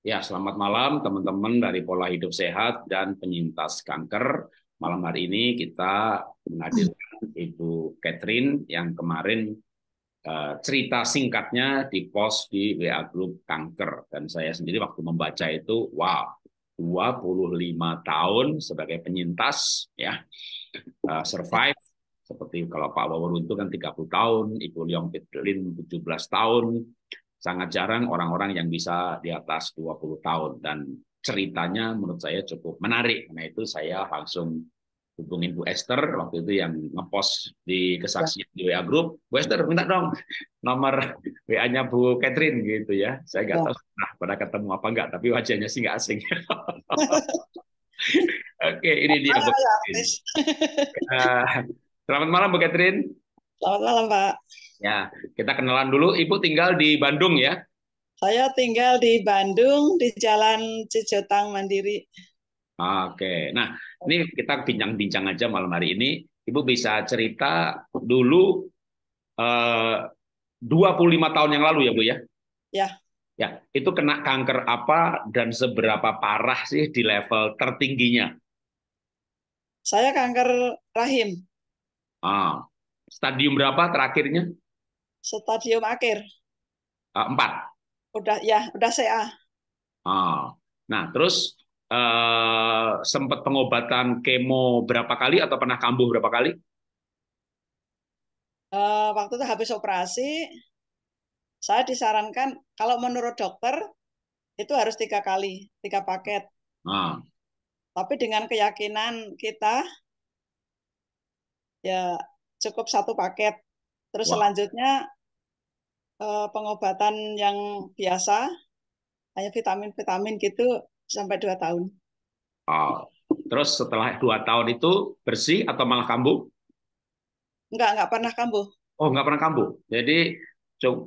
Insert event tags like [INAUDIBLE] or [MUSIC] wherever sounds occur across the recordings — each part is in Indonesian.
Ya, selamat malam teman-teman dari Pola Hidup Sehat dan Penyintas Kanker. Malam hari ini kita menghadirkan Ibu Catherine yang kemarin eh, cerita singkatnya di post di WA Group Kanker. Dan saya sendiri waktu membaca itu, wow, 25 tahun sebagai penyintas, ya eh, survive. Seperti kalau Pak Wawaruntu kan 30 tahun, Ibu Leong Petrin 17 tahun, sangat jarang orang-orang yang bisa di atas 20 tahun dan ceritanya menurut saya cukup menarik. Karena itu saya langsung hubungin Bu Esther waktu itu yang ngepost di kesaksian di WA group. Bu Esther minta dong nomor WA-nya Bu Catherine gitu ya. Saya nggak ya. tahu pernah pada ketemu apa enggak, tapi wajahnya sih nggak asing. [LAUGHS] Oke, ini dia. Bu. Ya, Catherine. Eh, selamat malam Bu Catherine. Selamat malam Pak. Ya, kita kenalan dulu. Ibu tinggal di Bandung ya? Saya tinggal di Bandung di Jalan Cijotang Mandiri. Oke. Nah, ini kita bincang-bincang aja malam hari ini. Ibu bisa cerita dulu eh, 25 tahun yang lalu ya, Bu ya? Ya. Ya, itu kena kanker apa dan seberapa parah sih di level tertingginya? Saya kanker rahim. Ah, stadium berapa terakhirnya? Stadium akhir. Ah, empat. Udah ya, udah CA. Ah, nah terus eh, sempat pengobatan kemo berapa kali atau pernah kambuh berapa kali? Uh, waktu itu habis operasi, saya disarankan kalau menurut dokter itu harus tiga kali, tiga paket. Ah. Tapi dengan keyakinan kita ya cukup satu paket Terus Wah. selanjutnya uh, pengobatan yang biasa, hanya vitamin-vitamin gitu sampai dua tahun. Oh. Terus setelah dua tahun itu bersih atau malah kambuh? Enggak, enggak pernah kambuh. Oh, enggak pernah kambuh. Jadi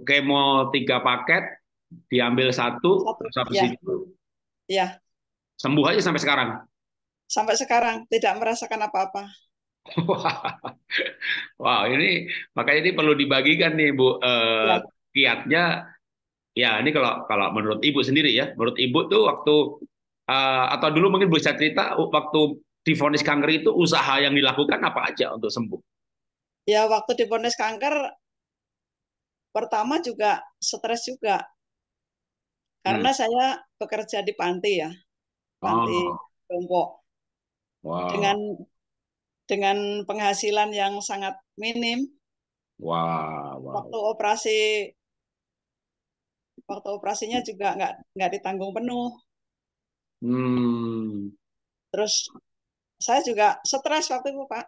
kemo tiga paket, diambil satu, satu terus habis ya. itu. Iya. Sembuh aja sampai sekarang? Sampai sekarang, tidak merasakan apa-apa. [LAUGHS] wow, ini makanya ini perlu dibagikan nih Bu eh, ya. kiatnya. Ya ini kalau kalau menurut Ibu sendiri ya, menurut Ibu tuh waktu eh, atau dulu mungkin bisa cerita waktu difonis kanker itu usaha yang dilakukan apa aja untuk sembuh? Ya waktu difonis kanker pertama juga stres juga karena hmm. saya bekerja di panti ya, oh, panti oh. Wow. Dengan dengan penghasilan yang sangat minim. Wow, wow. Waktu operasi waktu operasinya juga nggak nggak ditanggung penuh. Hmm. Terus saya juga stres waktu itu Pak.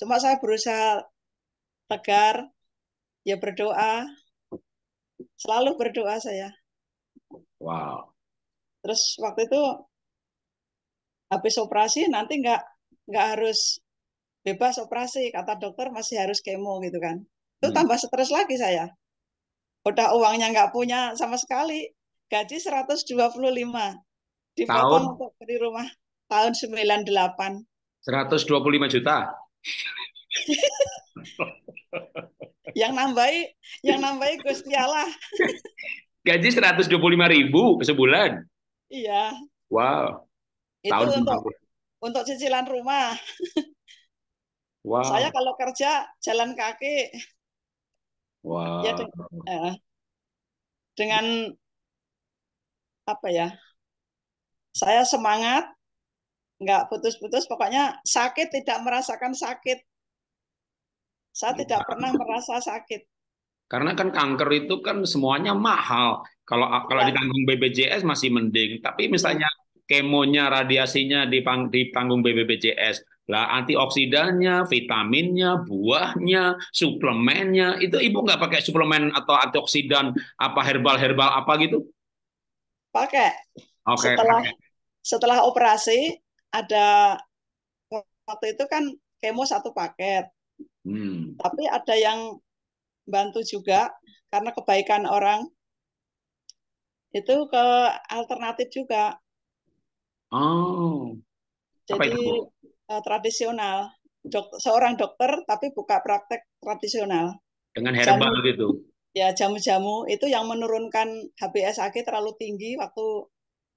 Cuma saya berusaha tegar, ya berdoa, selalu berdoa saya. Wow. Terus waktu itu habis operasi nanti nggak nggak harus bebas operasi kata dokter masih harus kemo gitu kan itu hmm. tambah stres lagi saya udah uangnya nggak punya sama sekali gaji 125 di tahun? untuk beli rumah tahun 98 125 juta [LAUGHS] yang nambahi yang nambahi Gusti Allah [LAUGHS] gaji 125 ribu sebulan iya wow itu tahun untuk untuk cicilan rumah. Wow. Saya kalau kerja jalan kaki. Ya, wow. Ya, eh, dengan, dengan apa ya? Saya semangat, nggak putus-putus. Pokoknya sakit tidak merasakan sakit. Saya tidak pernah merasa sakit. Karena kan kanker itu kan semuanya mahal. Kalau ya. kalau iya. ditanggung BPJS masih mending, tapi misalnya kemonya, radiasinya di, di panggung BBBJS. Lah antioksidannya, vitaminnya, buahnya, suplemennya, itu ibu nggak pakai suplemen atau antioksidan apa herbal-herbal apa gitu? Pakai. Oke. Okay, setelah okay. setelah operasi ada waktu itu kan kemo satu paket. Hmm. Tapi ada yang bantu juga karena kebaikan orang itu ke alternatif juga Oh. Jadi uh, tradisional. Dok, seorang dokter tapi buka praktek tradisional. Dengan herbal jamu, gitu. Ya, jamu-jamu itu yang menurunkan HbsAg terlalu tinggi waktu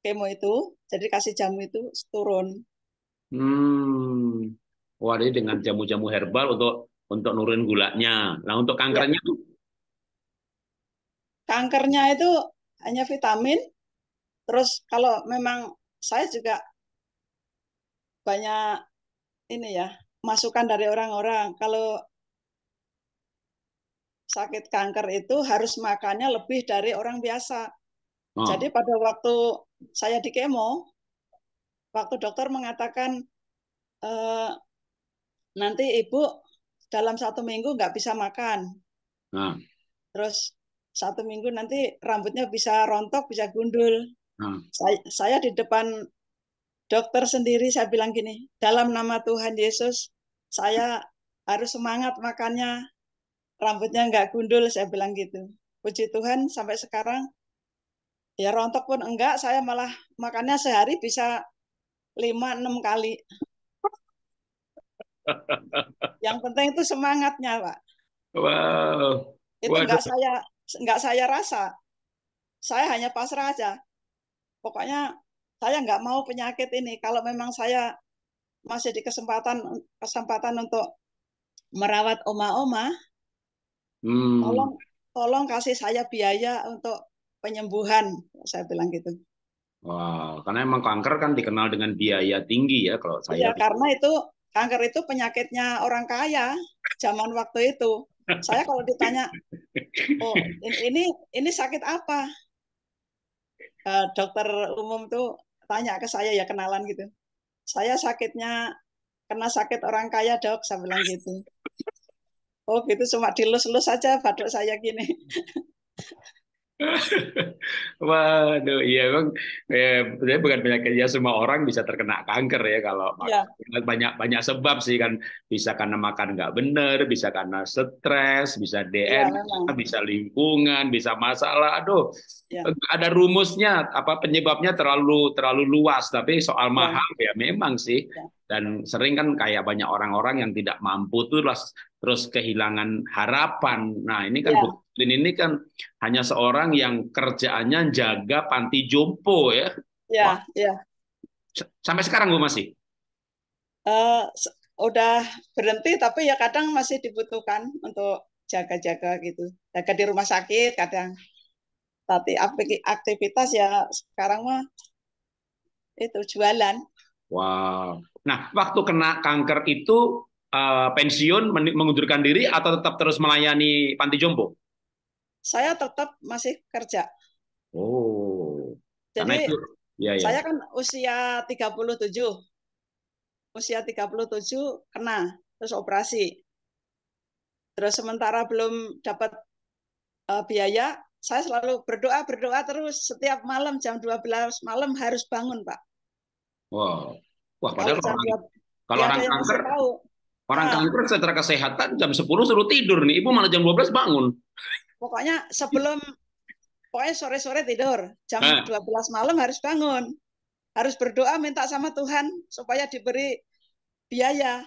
kemo itu. Jadi kasih jamu itu turun. Hmm. Wah, jadi dengan jamu-jamu herbal untuk untuk nurunin gulanya. Nah, untuk ya. kankernya ya. tuh kankernya itu hanya vitamin. Terus kalau memang saya juga banyak ini ya masukan dari orang-orang kalau sakit kanker itu harus makannya lebih dari orang biasa. Oh. Jadi pada waktu saya di kemo, waktu dokter mengatakan e, nanti ibu dalam satu minggu nggak bisa makan, oh. terus satu minggu nanti rambutnya bisa rontok, bisa gundul. Hmm. Saya, saya di depan dokter sendiri saya bilang gini, dalam nama Tuhan Yesus saya harus semangat makannya, rambutnya nggak gundul, saya bilang gitu. Puji Tuhan sampai sekarang ya rontok pun enggak, saya malah makannya sehari bisa lima enam kali. [LAUGHS] Yang penting itu semangatnya, Pak. Wow. Itu enggak saya enggak saya rasa. Saya hanya pasrah aja pokoknya saya nggak mau penyakit ini kalau memang saya masih di kesempatan kesempatan untuk merawat oma-oma hmm. tolong tolong kasih saya biaya untuk penyembuhan saya bilang gitu Wow, karena emang kanker kan dikenal dengan biaya tinggi ya kalau saya. ya karena itu kanker itu penyakitnya orang kaya zaman waktu itu. Saya kalau ditanya, oh ini ini sakit apa? Eh, dokter umum tuh tanya ke saya ya kenalan gitu. Saya sakitnya kena sakit orang kaya dok, saya bilang gitu. Oh gitu cuma dilus-lus saja badut saya gini. [LAUGHS] [LAUGHS] Waduh, iya bang. Ya, eh, bukan penyakit ya semua orang bisa terkena kanker ya kalau iya. ya. banyak banyak sebab sih kan bisa karena makan nggak bener, bisa karena stres, bisa DNA, ya, bisa lingkungan, bisa masalah. Aduh, ya. ada rumusnya apa penyebabnya terlalu terlalu luas. Tapi soal iya. mahal ya, ya memang sih. Iya dan sering kan kayak banyak orang-orang yang tidak mampu terus terus kehilangan harapan. Nah, ini kan yeah. ini kan hanya seorang yang kerjaannya jaga panti jompo ya. Ya, yeah, ya. Yeah. Sampai sekarang Bu masih? Uh, udah berhenti tapi ya kadang masih dibutuhkan untuk jaga-jaga gitu. Jaga di rumah sakit kadang. Tapi aktivitas ya sekarang mah itu jualan. Wow. Nah, waktu kena kanker itu uh, pensiun mengundurkan diri atau tetap terus melayani panti jompo? Saya tetap masih kerja. Oh. Jadi itu, ya, ya. saya kan usia 37. Usia 37 kena terus operasi. Terus sementara belum dapat uh, biaya, saya selalu berdoa berdoa terus setiap malam jam 12 malam harus bangun, Pak. Wow Wah, padahal kalau ya, orang, kalau orang kanker, orang nah. kanker secara kesehatan jam 10 suruh tidur nih, ibu malah jam 12 bangun. Pokoknya sebelum pokoknya sore-sore tidur, jam nah. 12 malam harus bangun. Harus berdoa minta sama Tuhan supaya diberi biaya.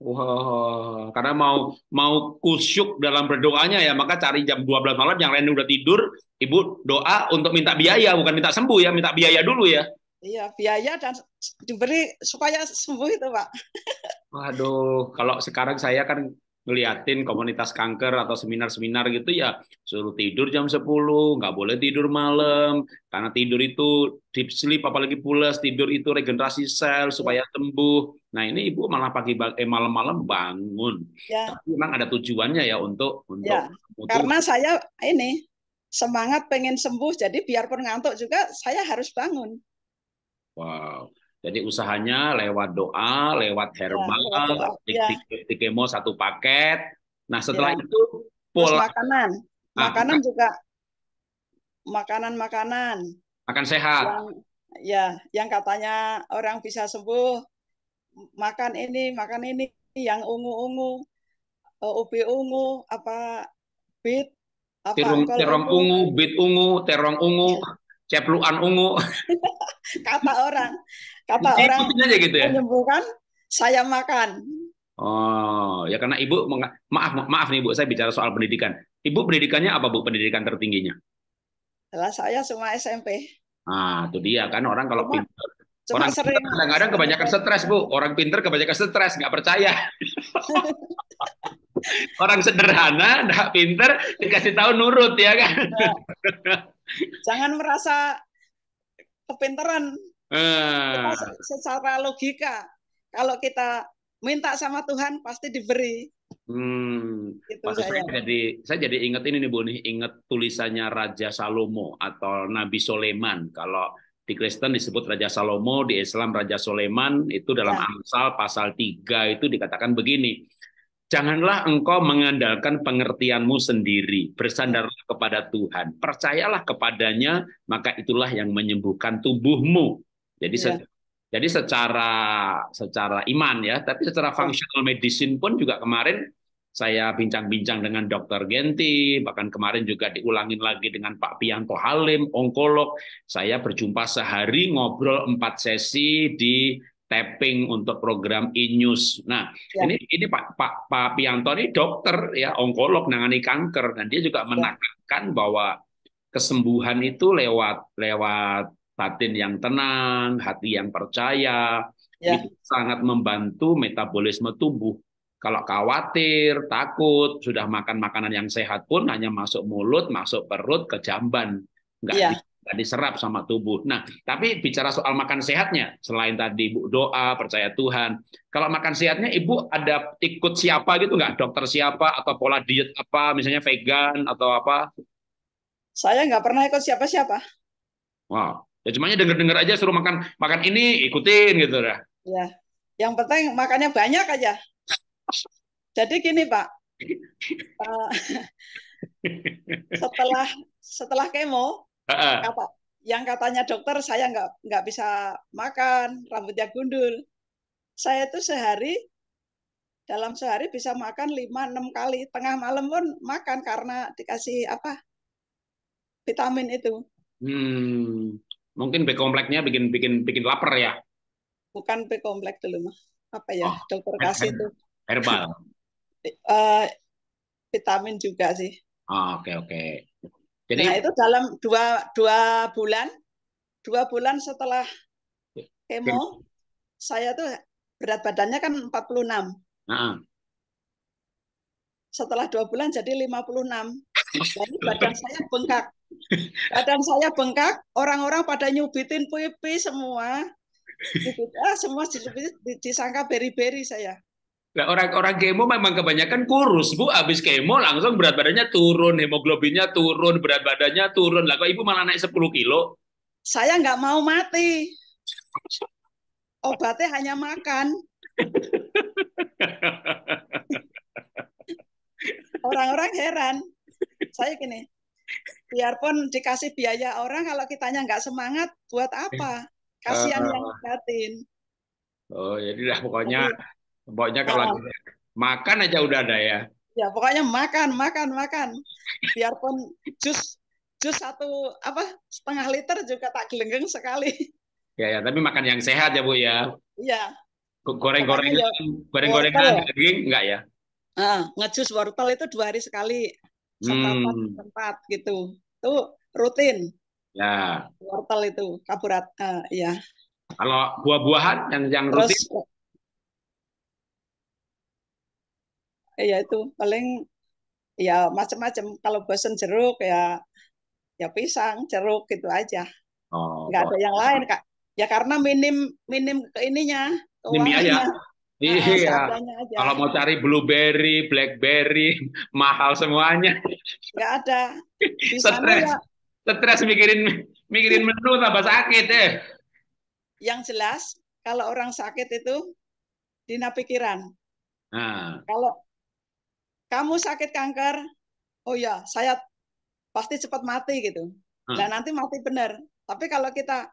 Wow, karena mau mau kusyuk dalam berdoanya ya, maka cari jam 12 malam yang lain udah tidur, ibu doa untuk minta biaya, bukan minta sembuh ya, minta biaya dulu ya. Iya, biaya dan diberi supaya sembuh itu, Pak. Waduh, kalau sekarang saya kan ngeliatin komunitas kanker atau seminar-seminar gitu ya suruh tidur jam 10, nggak boleh tidur malam karena tidur itu deep sleep apalagi pulas tidur itu regenerasi sel supaya sembuh. Nah, ini Ibu malah pagi eh, malam-malam bangun. Ya. Tapi memang ada tujuannya ya untuk untuk ya. Untuk... Karena saya ini semangat pengen sembuh jadi biarpun ngantuk juga saya harus bangun. Wow. Jadi usahanya lewat doa, lewat iya, herbal, ya, doa. Ya. satu paket. Nah setelah ya. itu pola Terus makanan, makanan ah, juga makanan-makanan. Makan sehat. Yang, ya, yang katanya orang bisa sembuh makan ini, makan ini, yang ungu-ungu, eh, ubi ungu, apa bit, apa terong, terong ungu, ungu, bit ungu, terong ungu. Ya ceplukan ungu. [LAUGHS] kata orang, kata Jadi, orang aja gitu ya? menyembuhkan, saya makan. Oh, ya karena ibu maaf maaf nih ibu, saya bicara soal pendidikan. Ibu pendidikannya apa bu? Pendidikan tertingginya? Lah saya semua SMP. Ah, itu dia kan orang kalau cuma, pinter. Cuma orang sering, kadang-kadang kebanyakan stres bu. Orang pinter kebanyakan stres, nggak percaya. [LAUGHS] orang sederhana, nggak pinter, dikasih tahu nurut ya kan. Nah. Jangan merasa kepinteran Uh. secara logika, kalau kita minta sama Tuhan pasti diberi. Hmm, gitu saya. saya jadi saya jadi ingat ini nih Bu nih, ingat tulisannya Raja Salomo atau Nabi Soleman. Kalau di Kristen disebut Raja Salomo, di Islam Raja Soleman, itu dalam ya. Amsal pasal 3 itu dikatakan begini. Janganlah engkau mengandalkan pengertianmu sendiri, bersandarlah kepada Tuhan. Percayalah kepadanya, maka itulah yang menyembuhkan tubuhmu. Jadi ya. se jadi secara secara iman ya, tapi secara functional medicine pun juga kemarin saya bincang-bincang dengan Dokter Genti, bahkan kemarin juga diulangin lagi dengan Pak Pianto Halim, onkolog. Saya berjumpa sehari ngobrol empat sesi di tapping untuk program e Nah, ya. ini ini Pak Pak Pak Pianto ini dokter ya, onkolog nangani kanker dan dia juga ya. menekankan bahwa kesembuhan itu lewat lewat batin yang tenang, hati yang percaya. Ya. Itu sangat membantu metabolisme tubuh. Kalau khawatir, takut, sudah makan makanan yang sehat pun hanya masuk mulut, masuk perut, ke jamban. Nggak ya nggak diserap sama tubuh. Nah, tapi bicara soal makan sehatnya, selain tadi ibu doa, percaya Tuhan, kalau makan sehatnya ibu ada ikut siapa gitu nggak? Dokter siapa atau pola diet apa, misalnya vegan atau apa? Saya nggak pernah ikut siapa-siapa. Wow, ya cuma denger dengar aja suruh makan makan ini ikutin gitu dah. Ya, yang penting makannya banyak aja. Jadi gini Pak, [LAUGHS] eh, setelah setelah kemo kata yang katanya dokter saya nggak nggak bisa makan rambutnya gundul saya itu sehari dalam sehari bisa makan lima enam kali tengah malam pun makan karena dikasih apa vitamin itu hmm, mungkin B kompleknya bikin bikin bikin lapar ya bukan B komplek dulu mah apa ya oh, dokter kasih itu herbal uh, vitamin juga sih ah, oke oh, oke okay, okay. Jadi nah, itu dalam dua, dua bulan, dua bulan setelah ya, kemo, saya tuh berat badannya kan 46. Nah. Setelah dua bulan jadi 56. Jadi [LAUGHS] badan saya bengkak. Badan saya bengkak, orang-orang pada nyubitin pipi semua. [LAUGHS] Ah, semua disangka beri-beri saya. Nah, orang-orang kemo memang kebanyakan kurus, Bu. Habis kemo langsung berat badannya turun, hemoglobinnya turun, berat badannya turun. Lah kok Ibu malah naik 10 kilo? Saya nggak mau mati. Obatnya hanya makan. Orang-orang heran. Saya gini, biarpun dikasih biaya orang, kalau kitanya nggak semangat, buat apa? Eh, Kasihan uh, yang batin. Oh, jadi ya dah pokoknya... Pokoknya kalau nah. makan aja udah ada ya. Ya pokoknya makan, makan, makan. Biarpun jus jus satu apa setengah liter juga tak gelenggeng sekali. Ya, ya tapi makan yang sehat ya bu ya. Iya. Goreng-goreng, ya, goreng-gorengan goreng daging enggak ya? Ah, ngejus wortel itu dua hari sekali tempat hmm. tempat gitu. Itu rutin. Ya. Wortel itu kaburat, uh, ah, ya. Kalau buah-buahan yang yang Terus, rutin ya itu paling ya macam-macam kalau bosen jeruk ya ya pisang jeruk gitu aja oh, nggak ada yang lain kak ya karena minim minim ke ininya minim ya, ya. iya nah, kalau mau cari blueberry blackberry [LAUGHS] mahal semuanya nggak ada stres ya, mikirin mikirin menu tambah sakit eh yang jelas kalau orang sakit itu dina pikiran nah. kalau kamu sakit kanker, oh ya saya pasti cepat mati gitu. Hmm. Dan nah, nanti mati benar. Tapi kalau kita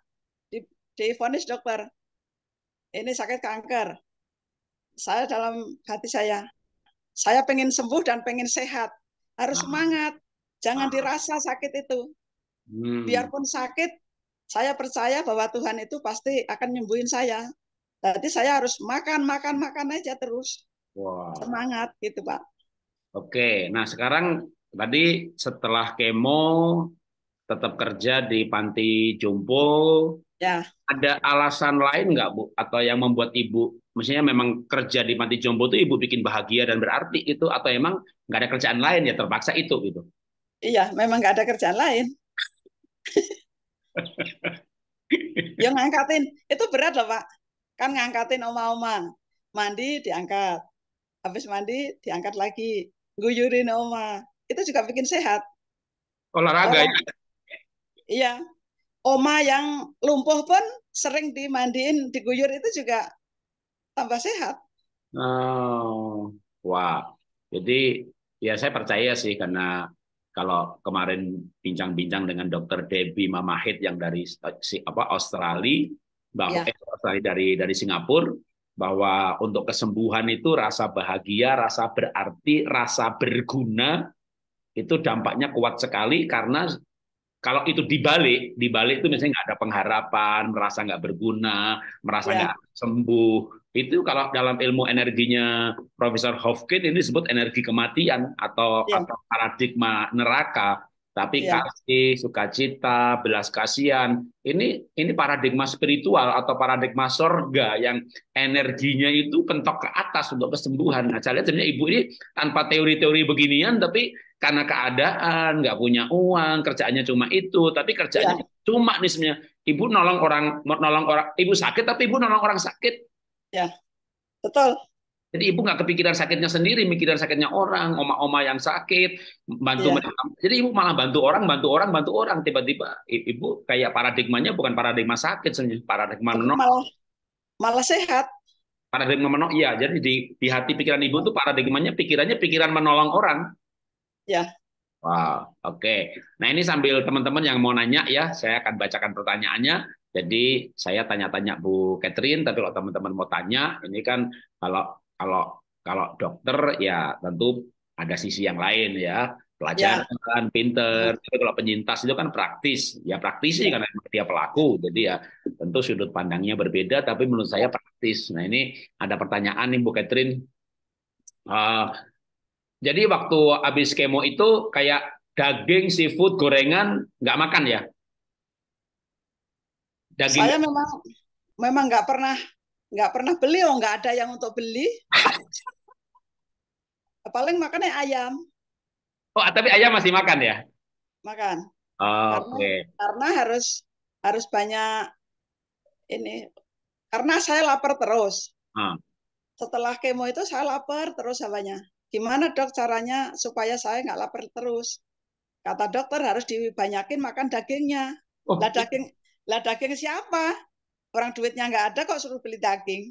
di divonis dokter, ini sakit kanker. Saya dalam hati saya, saya pengen sembuh dan pengen sehat. Harus ah. semangat. Jangan ah. dirasa sakit itu. Hmm. Biarpun sakit, saya percaya bahwa Tuhan itu pasti akan nyembuhin saya. Jadi saya harus makan, makan, makan aja terus. Wow. Semangat gitu, Pak. Oke, nah sekarang tadi setelah kemo tetap kerja di panti jompo. Ya. Ada alasan lain nggak Bu atau yang membuat Ibu maksudnya memang kerja di panti jompo itu Ibu bikin bahagia dan berarti itu atau emang nggak ada kerjaan lain ya terpaksa itu gitu. Iya, memang nggak ada kerjaan lain. [LAUGHS] Yang ngangkatin, itu berat loh Pak. Kan ngangkatin oma-oma. Mandi diangkat. Habis mandi diangkat lagi guyurin oma itu juga bikin sehat olahraga ya iya oma yang lumpuh pun sering dimandiin diguyur itu juga tambah sehat oh wah jadi ya saya percaya sih karena kalau kemarin bincang-bincang dengan dokter Debbie Mamahit yang dari eh, si apa Australia bahwa ya. eh, Australia dari dari Singapura bahwa untuk kesembuhan itu rasa bahagia, rasa berarti, rasa berguna itu dampaknya kuat sekali karena kalau itu dibalik, dibalik itu misalnya nggak ada pengharapan, merasa nggak berguna, merasa iya. nggak yeah. sembuh. Itu kalau dalam ilmu energinya Profesor Hofkin ini disebut energi kematian atau, yeah. atau paradigma neraka. Tapi ya. kasih, sukacita, belas kasihan, ini ini paradigma spiritual atau paradigma sorga yang energinya itu pentok ke atas untuk kesembuhan. Nah, saya lihat sebenarnya ibu ini tanpa teori-teori beginian, tapi karena keadaan, nggak punya uang, kerjaannya cuma itu, tapi kerjaannya ya. cuma nih sebenarnya. Ibu nolong orang, nolong orang, ibu sakit tapi ibu nolong orang sakit. Ya, betul. Jadi ibu nggak kepikiran sakitnya sendiri, mikirin sakitnya orang, oma-oma yang sakit, bantu yeah. mereka. Jadi ibu malah bantu orang, bantu orang, bantu orang. Tiba-tiba ibu kayak paradigmanya bukan paradigma sakit, sendiri paradigma menolong. Malah, malah sehat. Paradigma menolong, iya. Jadi di, di hati pikiran ibu itu paradigmanya, pikirannya pikiran menolong orang. Ya. Yeah. Wow, oke. Okay. Nah ini sambil teman-teman yang mau nanya ya, saya akan bacakan pertanyaannya. Jadi saya tanya-tanya Bu Catherine, tapi kalau teman-teman mau tanya, ini kan kalau kalau kalau dokter ya tentu ada sisi yang lain ya pelajaran ya. Kan pinter tapi kalau penyintas itu kan praktis ya praktisi ya. karena dia pelaku jadi ya tentu sudut pandangnya berbeda tapi menurut saya praktis nah ini ada pertanyaan nih Bu Catherine uh, jadi waktu habis kemo itu kayak daging seafood gorengan nggak makan ya daging saya memang memang nggak pernah nggak pernah beli oh nggak ada yang untuk beli [LAUGHS] paling makannya ayam oh ah, tapi ayam masih makan ya makan oh, oke okay. karena harus harus banyak ini karena saya lapar terus hmm. setelah kemo itu saya lapar terus apanya gimana dok caranya supaya saya nggak lapar terus kata dokter harus dibanyakin makan dagingnya oh. lah daging lah daging siapa Orang duitnya nggak ada kok suruh beli daging.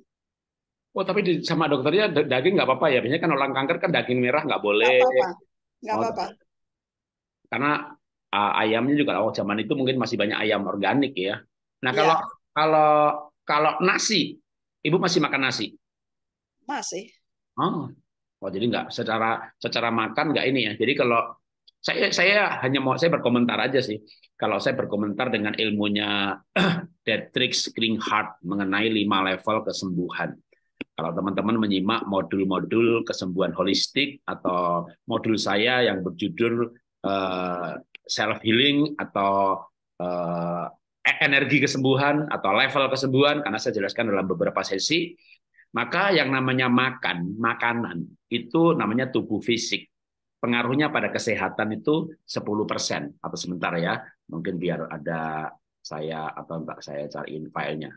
Oh tapi di, sama dokternya daging nggak apa-apa ya? Biasanya kan orang kanker kan daging merah nggak boleh. Nggak apa-apa. Oh, karena uh, ayamnya juga oh zaman itu mungkin masih banyak ayam organik ya. Nah iya. kalau ya. kalau kalau nasi, ibu masih makan nasi? Masih. Oh, oh jadi nggak secara secara makan nggak ini ya. Jadi kalau saya saya hanya mau saya berkomentar aja sih kalau saya berkomentar dengan ilmunya [CLEARS THROAT] Dietrich Klinghardt mengenai lima level kesembuhan. Kalau teman-teman menyimak modul-modul kesembuhan holistik atau modul saya yang berjudul eh, self healing atau eh, e-, energi kesembuhan atau level kesembuhan karena saya jelaskan dalam beberapa sesi, maka yang namanya makan, makanan itu namanya tubuh fisik pengaruhnya pada kesehatan itu 10% atau sebentar ya mungkin biar ada saya apa mbak saya cariin filenya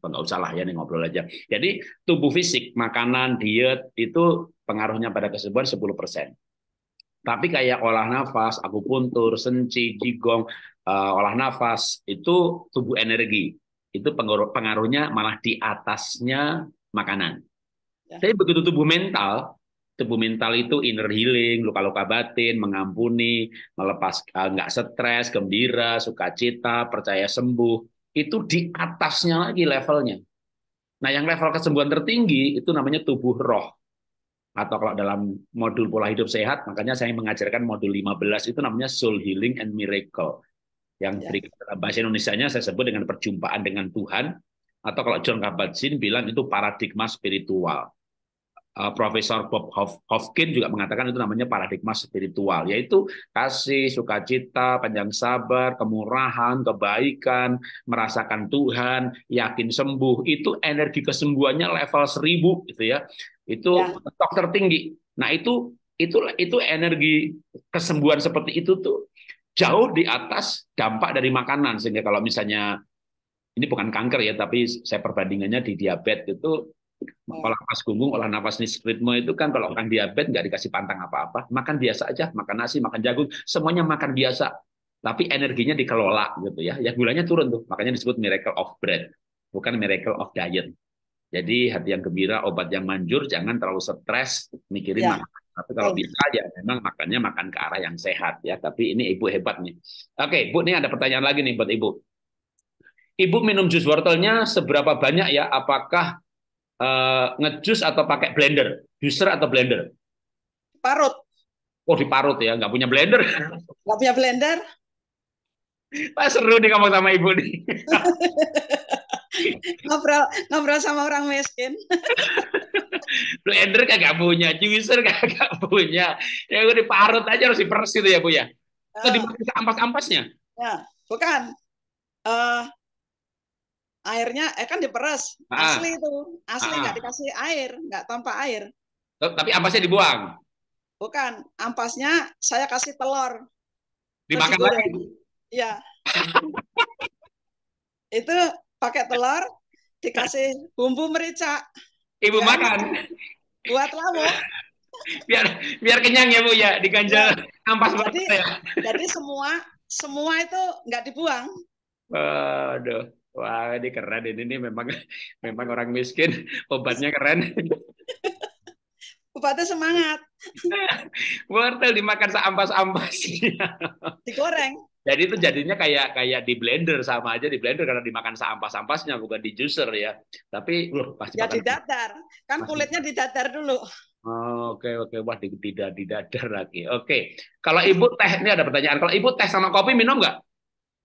nggak usah lah ya nih ngobrol aja jadi tubuh fisik makanan diet itu pengaruhnya pada kesembuhan 10 persen tapi kayak olah nafas aku akupuntur senci jigong uh, olah nafas itu tubuh energi itu pengaruhnya malah di atasnya makanan ya. tapi begitu tubuh mental tubuh mental itu inner healing, luka-luka batin, mengampuni, melepas eh, nggak stres, gembira, sukacita, percaya sembuh. Itu di atasnya lagi levelnya. Nah, yang level kesembuhan tertinggi itu namanya tubuh roh. Atau kalau dalam modul pola hidup sehat, makanya saya mengajarkan modul 15 itu namanya soul healing and miracle. Yang ya. bahasa Indonesia-nya saya sebut dengan perjumpaan dengan Tuhan, atau kalau John Kabat-Zinn bilang itu paradigma spiritual Eh, Profesor Bob Hofkin juga mengatakan itu namanya paradigma spiritual, yaitu kasih, sukacita, panjang sabar, kemurahan, kebaikan, merasakan Tuhan, yakin sembuh. Itu energi kesembuhannya level seribu, gitu ya. Itu ya. dokter tinggi. Nah itu itu itu energi kesembuhan seperti itu tuh jauh di atas dampak dari makanan sehingga kalau misalnya ini bukan kanker ya tapi saya perbandingannya di diabetes itu Hmm. Olah nafas gunggung, olah nafas ritme itu kan kalau orang hmm. diabetes nggak dikasih pantang apa-apa, makan biasa aja, makan nasi, makan jagung, semuanya makan biasa. Tapi energinya dikelola gitu ya. Ya gulanya turun tuh, makanya disebut miracle of bread, bukan miracle of diet. Jadi hati yang gembira, obat yang manjur, jangan terlalu stres mikirin ya. makan. Tapi kalau bisa ya memang makannya makan ke arah yang sehat ya. Tapi ini ibu hebat nih. Oke, ibu, ini ada pertanyaan lagi nih buat ibu. Ibu minum jus wortelnya seberapa banyak ya? Apakah uh, ngejus atau pakai blender, juicer atau blender? Parut. Oh parut ya, nggak punya blender. [LAUGHS] Nggak punya blender. Pas seru nih ngomong sama ibu nih. [LAUGHS] ngobrol ngobrol sama orang miskin. [LAUGHS] blender kagak punya, juicer kagak punya. Ya udah diparut aja harus diperes itu ya bu ya. Uh, ah. Tadi ampas-ampasnya? Ya, bukan. Uh, airnya eh kan diperas ah. asli itu asli ah. nggak ah. dikasih air nggak tanpa air tapi ampasnya dibuang bukan ampasnya saya kasih telur dimakan lagi ya [LAUGHS] itu pakai telur dikasih bumbu merica ibu ya, makan buat lauk [LAUGHS] biar biar kenyang ya bu ya diganjal ya. ampas jadi, ya. jadi semua semua itu nggak dibuang Waduh. Wah, ini keren. Ini, ini memang [LAUGHS] memang orang miskin, [LAUGHS] obatnya keren. [LAUGHS] Obatnya semangat. Wortel dimakan seampas-ampas. Digoreng. Jadi itu jadinya kayak kayak di blender sama aja di blender karena dimakan seampas-ampasnya bukan di juicer ya. Tapi loh pasti Ya didadar. Kan pasti. kulitnya didadar dulu. Oh, oke okay, oke okay. wah tidak didadar lagi. Oke. Okay. Kalau Ibu teh ini ada pertanyaan. Kalau Ibu teh sama kopi minum nggak?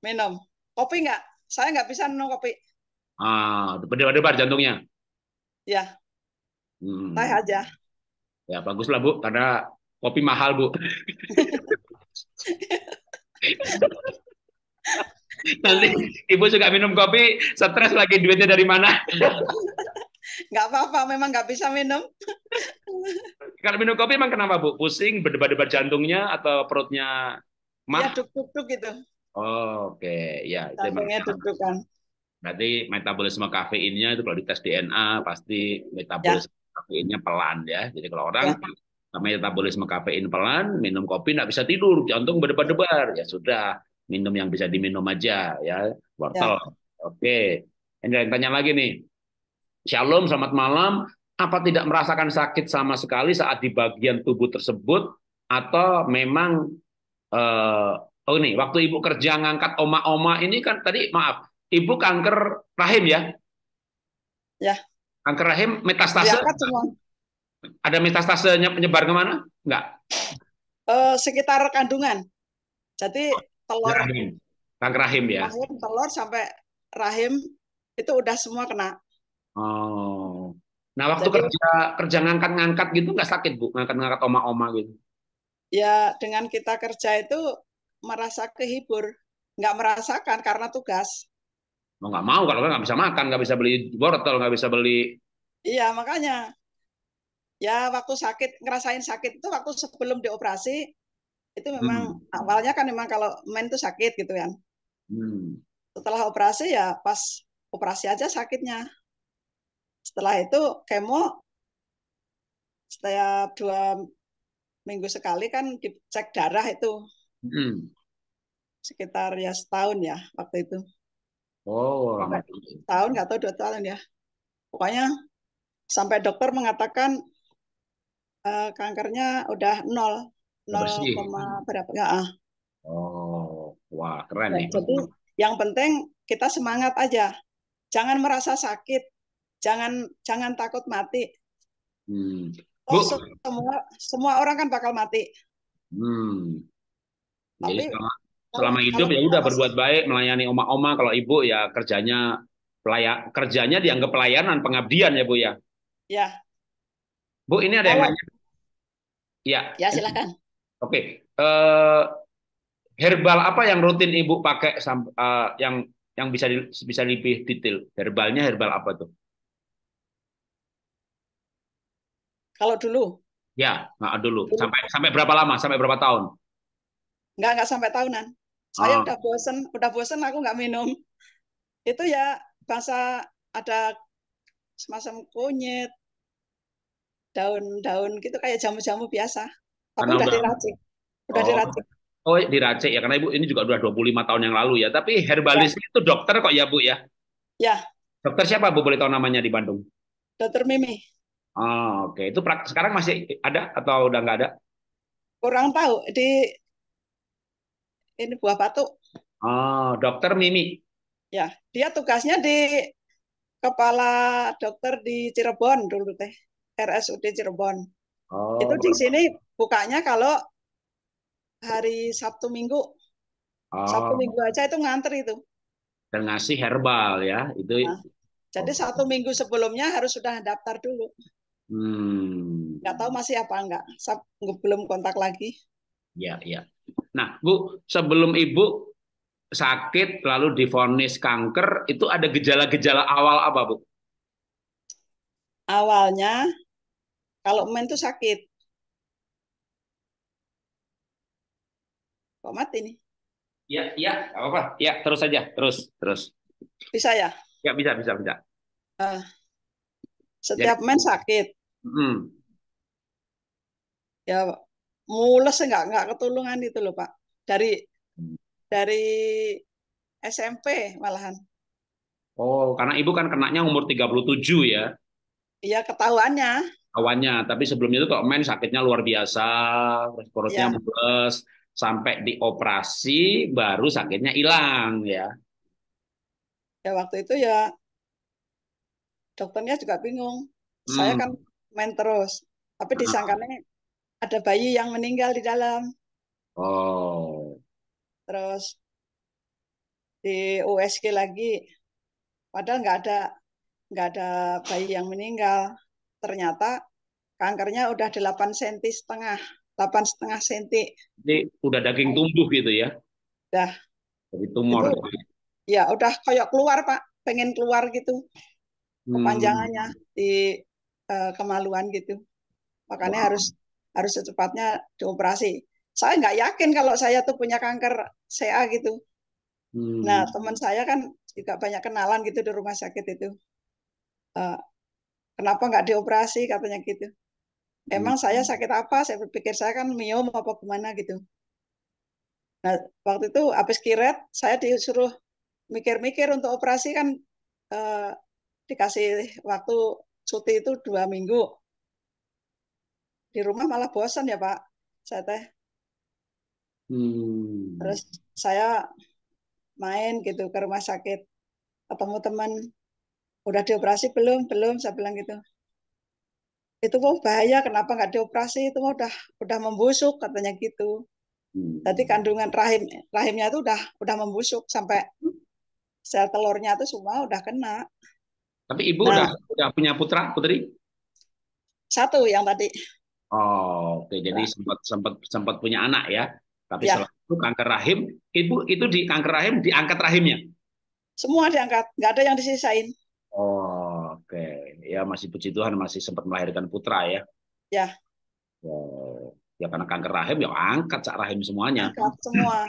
Minum. Kopi nggak? Saya nggak bisa nongkopi. kopi. Ah, berdebar-debar jantungnya. Ya. Hmm. Teh aja. Ya, bagus lah Bu, karena kopi mahal, Bu. [LAUGHS] Nanti ibu suka minum kopi, stres lagi duitnya dari mana? Nggak apa-apa, memang nggak bisa minum. Kalau minum kopi emang kenapa Bu? Pusing, berdebar-debar jantungnya atau perutnya ya, mah? Ya duk-duk gitu. Oh, oke, okay. ya itu tuh kan. Berarti metabolisme kafeinnya itu kalau dites DNA pasti metabolisme ya. kafeinnya pelan ya. Jadi kalau orang ya. metabolisme kafein pelan, minum kopi nggak bisa tidur, jantung berdebar-debar, ya sudah minum yang bisa diminum aja ya wortel. Ya. Oke, okay. Ini yang tanya lagi nih. Shalom, selamat malam. Apa tidak merasakan sakit sama sekali saat di bagian tubuh tersebut atau memang eh, Oh nih, waktu ibu kerja ngangkat oma-oma ini kan tadi maaf, ibu kanker rahim ya? Ya. Kanker rahim metastase. Ada metastasenya penyebar kemana? Enggak. Uh, sekitar kandungan. Jadi oh, telur. Rahim. Kanker rahim ya. Rahim, telur sampai rahim itu udah semua kena. Oh. Nah waktu Jadi, kerja kerja ngangkat-ngangkat gitu nggak sakit bu? Ngangkat-ngangkat oma-oma gitu? Ya dengan kita kerja itu merasa kehibur, nggak merasakan karena tugas. Oh, nggak mau kalau nggak bisa makan, nggak bisa beli wortel, nggak bisa beli. Iya makanya. Ya waktu sakit ngerasain sakit itu waktu sebelum dioperasi itu memang hmm. awalnya kan memang kalau main tuh sakit gitu kan. Hmm. Setelah operasi ya pas operasi aja sakitnya. Setelah itu kemo setiap dua minggu sekali kan dicek darah itu Hmm. Sekitar ya setahun ya waktu itu. Oh, lama. Tahun nggak tahu dua tahun ya. Pokoknya sampai dokter mengatakan uh, kankernya udah nol, nol koma berapa ya? Ah. Oh, wah keren ya, nih. Jadi yang penting kita semangat aja, jangan merasa sakit, jangan jangan takut mati. Hmm. Oh, semua semua orang kan bakal mati. Hmm. Tapi, Jadi selama, selama hidup ya udah berbuat baik, melayani oma-oma. Kalau ibu ya kerjanya pelayan, kerjanya dianggap pelayanan, pengabdian ya bu ya. Ya. Bu ini ada Awal. yang nanya. Ya. Ya silakan. Oke. Okay. Uh, eh, herbal apa yang rutin ibu pakai uh, yang yang bisa di, bisa lebih detail herbalnya herbal apa tuh kalau dulu ya nah, dulu sampai sampai berapa lama sampai berapa tahun nggak nggak sampai tahunan saya oh. udah bosen udah bosen aku nggak minum itu ya bahasa ada semacam kunyit daun-daun gitu kayak jamu-jamu biasa tapi Karena udah diracik udah oh. diracik Oh, diracik ya karena Ibu ini juga udah 25 tahun yang lalu ya. Tapi herbalis ya. itu dokter kok ya, Bu ya? Ya. Dokter siapa Bu boleh tahu namanya di Bandung? Dokter Mimi. Oh, oke. Okay. Itu sekarang masih ada atau udah nggak ada? Kurang tahu. Di ini buah batu. Oh, dokter Mimi. Ya, dia tugasnya di kepala dokter di Cirebon dulu teh, RSUD Cirebon. Oh. Itu di sini bukanya kalau hari Sabtu Minggu. Oh. Sabtu Minggu aja itu ngantri itu. Dan ngasih herbal ya, itu. Nah, jadi oh. satu minggu sebelumnya harus sudah daftar dulu. Hmm. Gak tahu masih apa enggak. Sab belum kontak lagi. Ya, ya. Nah, Bu, sebelum Ibu sakit lalu difonis kanker, itu ada gejala-gejala awal apa, Bu? Awalnya kalau men itu sakit. Kok mati nih? Iya, iya, apa apa. Ya, terus saja, terus, terus. Bisa ya? Ya, bisa, bisa, bisa. Uh, setiap Jadi, men sakit. Hmm. Ya, mules enggak enggak ketulungan itu loh pak dari hmm. dari SMP malahan oh karena ibu kan kenaknya umur 37 ya iya ketahuannya ketahuannya tapi sebelumnya itu kok main sakitnya luar biasa responnya perutnya ya. mules sampai dioperasi baru sakitnya hilang ya ya waktu itu ya dokternya juga bingung hmm. saya kan main terus tapi ah. disangkanya ada bayi yang meninggal di dalam. Oh. Terus di USG lagi, padahal nggak ada nggak ada bayi yang meninggal. Ternyata kankernya udah 8 cm setengah, 8 setengah senti. Ini udah daging tumbuh gitu ya? Udah. Jadi tumor. Itu, ya udah koyok keluar pak, pengen keluar gitu. Hmm. Kepanjangannya hmm. di uh, kemaluan gitu. Makanya wow. harus harus secepatnya dioperasi. Saya nggak yakin kalau saya tuh punya kanker CA gitu. Hmm. Nah teman saya kan juga banyak kenalan gitu di rumah sakit itu. Uh, kenapa nggak dioperasi katanya gitu. Emang hmm. saya sakit apa? Saya berpikir saya kan miom apa gimana gitu. Nah waktu itu habis kiret saya disuruh mikir-mikir untuk operasi kan uh, dikasih waktu cuti itu dua minggu di rumah malah bosan ya Pak saya teh hmm. terus saya main gitu ke rumah sakit ketemu teman udah dioperasi belum belum saya bilang gitu itu mau bahaya kenapa nggak dioperasi itu udah udah membusuk katanya gitu hmm. kandungan rahim rahimnya itu udah udah membusuk sampai sel telurnya itu semua udah kena tapi ibu nah, udah udah punya putra putri satu yang tadi Oh, oke. Okay. Jadi ya. sempat sempat sempat punya anak ya. Tapi ya. setelah itu kanker rahim, ibu itu di kanker rahim diangkat rahimnya. Semua diangkat, nggak ada yang disisain. Oh, oke. Okay. Ya masih puji Tuhan masih sempat melahirkan putra ya. Ya. Oh. Ya karena kanker rahim ya angkat cak rahim semuanya. Angkat semua.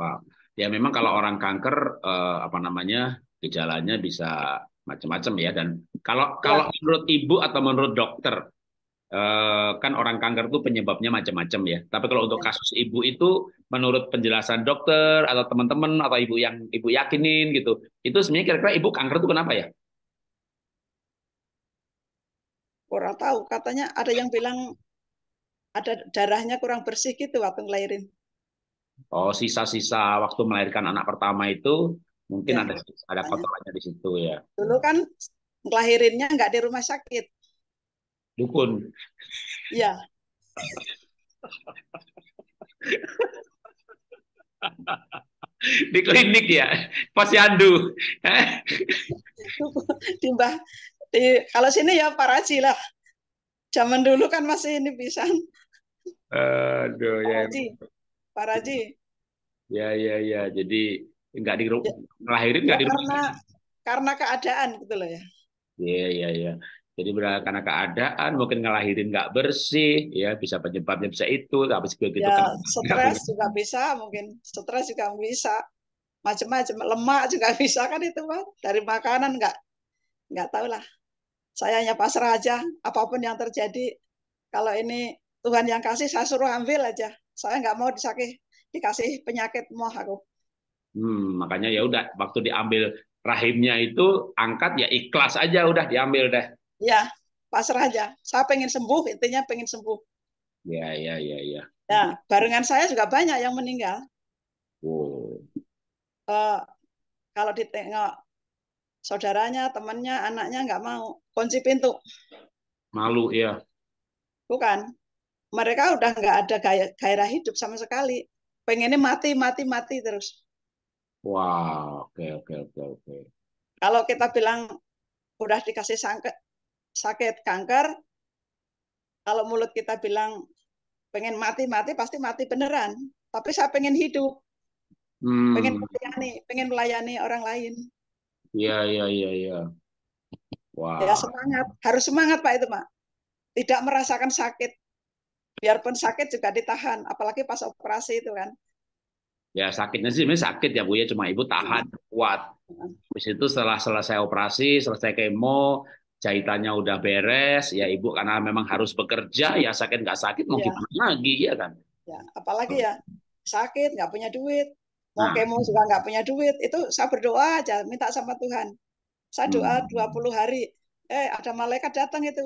Wow. Ya memang kalau orang kanker eh, apa namanya gejalanya bisa macam-macam ya dan kalau ya. kalau menurut ibu atau menurut dokter eh, kan orang kanker itu penyebabnya macam-macam ya tapi kalau untuk ya. kasus ibu itu menurut penjelasan dokter atau teman-teman atau ibu yang ibu yakinin gitu itu sebenarnya kira-kira ibu kanker itu kenapa ya kurang tahu katanya ada yang bilang ada darahnya kurang bersih gitu waktu ngelahirin oh sisa-sisa waktu melahirkan anak pertama itu Mungkin ya. ada ada kotorannya di situ ya. Dulu kan ngelahirinnya nggak di rumah sakit. Dukun. ya di klinik ya, posyandu. di eh? mbah, di, kalau sini ya paraci lah. Zaman dulu kan masih ini pisan. Aduh paraji. ya. Paraji. Ya ya ya, jadi nggak di ya. ngelahirin nggak ya, di karena karena keadaan gitu loh ya iya iya iya jadi karena keadaan mungkin ngelahirin nggak bersih ya bisa penyebabnya bisa itu habis begitu ya, kan stres juga bisa mungkin stres juga bisa macam-macam lemak juga [LAUGHS] bisa kan itu kan dari makanan nggak nggak tahu lah saya hanya pasrah aja apapun yang terjadi kalau ini Tuhan yang kasih saya suruh ambil aja saya nggak mau disakit dikasih penyakit moh aku Hmm, makanya ya udah waktu diambil rahimnya itu angkat ya ikhlas aja udah diambil deh. Ya, pasrah aja. Saya pengen sembuh, intinya pengen sembuh. Ya, ya, ya, ya. Nah, barengan saya juga banyak yang meninggal. Wow. Uh, kalau ditengok saudaranya, temannya, anaknya nggak mau kunci pintu. Malu ya. Bukan. Mereka udah nggak ada gaya, gairah hidup sama sekali. Pengennya mati, mati, mati terus. Wow, oke oke oke oke. Kalau kita bilang udah dikasih sangke, sakit kanker, kalau mulut kita bilang pengen mati-mati pasti mati beneran. Tapi saya pengen hidup, hmm. pengen melayani, pengen melayani orang lain. Iya iya iya iya. Wow. Ya semangat, harus semangat pak itu pak. Tidak merasakan sakit, biarpun sakit juga ditahan, apalagi pas operasi itu kan ya sakitnya sih ini sakit ya Bu ya cuma ibu tahan iya. kuat Di itu setelah selesai operasi selesai kemo jahitannya udah beres ya ibu karena memang harus bekerja ya sakit nggak sakit mau ya. gimana lagi ya kan ya apalagi ya sakit nggak punya duit mau nah. kemo juga nggak punya duit itu saya berdoa aja minta sama Tuhan saya doa hmm. 20 hari eh ada malaikat datang itu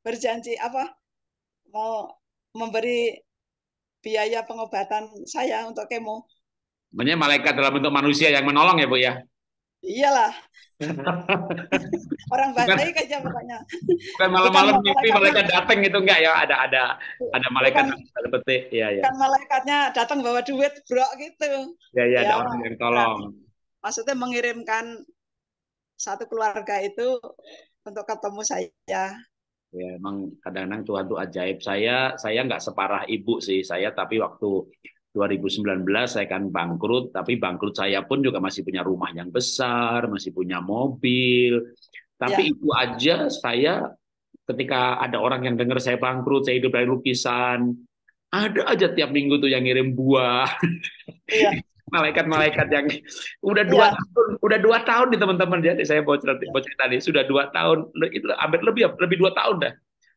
berjanji apa mau memberi biaya pengobatan saya untuk kemo. Maksudnya malaikat dalam bentuk manusia yang menolong ya Bu ya? Iyalah. [LAUGHS] Orang baik aja pokoknya. Bukan malam-malam mimpi malaikat datang gitu enggak ya? Ada ada ada malaikat dalam petik. Iya ya. Kan malaikatnya datang bawa duit, Bro gitu. Iya iya ada ya, orang yang tolong. Maksudnya mengirimkan satu keluarga itu untuk ketemu saya Ya, emang kadang-kadang Tuhan tuh ajaib. Saya saya nggak separah ibu sih saya, tapi waktu 2019 saya kan bangkrut, tapi bangkrut saya pun juga masih punya rumah yang besar, masih punya mobil. Tapi ya. itu aja saya ketika ada orang yang dengar saya bangkrut, saya hidup dari lukisan, ada aja tiap minggu tuh yang ngirim buah. ya. [LAUGHS] malaikat-malaikat yang [LAUGHS] udah dua ya. tahun, udah dua tahun nih teman-teman jadi ya, saya mau cerita, iya. tadi sudah dua tahun itu hampir lebih lebih dua tahun dah.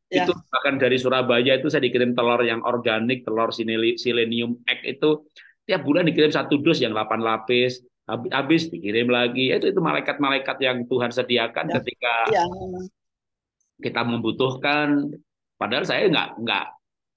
Ya. Itu bahkan dari Surabaya itu saya dikirim telur yang organik, telur selenium egg itu tiap bulan dikirim satu dus yang delapan lapis, habis, habis dikirim lagi. Ya, itu itu malaikat-malaikat yang Tuhan sediakan ya. ketika ya. kita membutuhkan. Padahal saya nggak nggak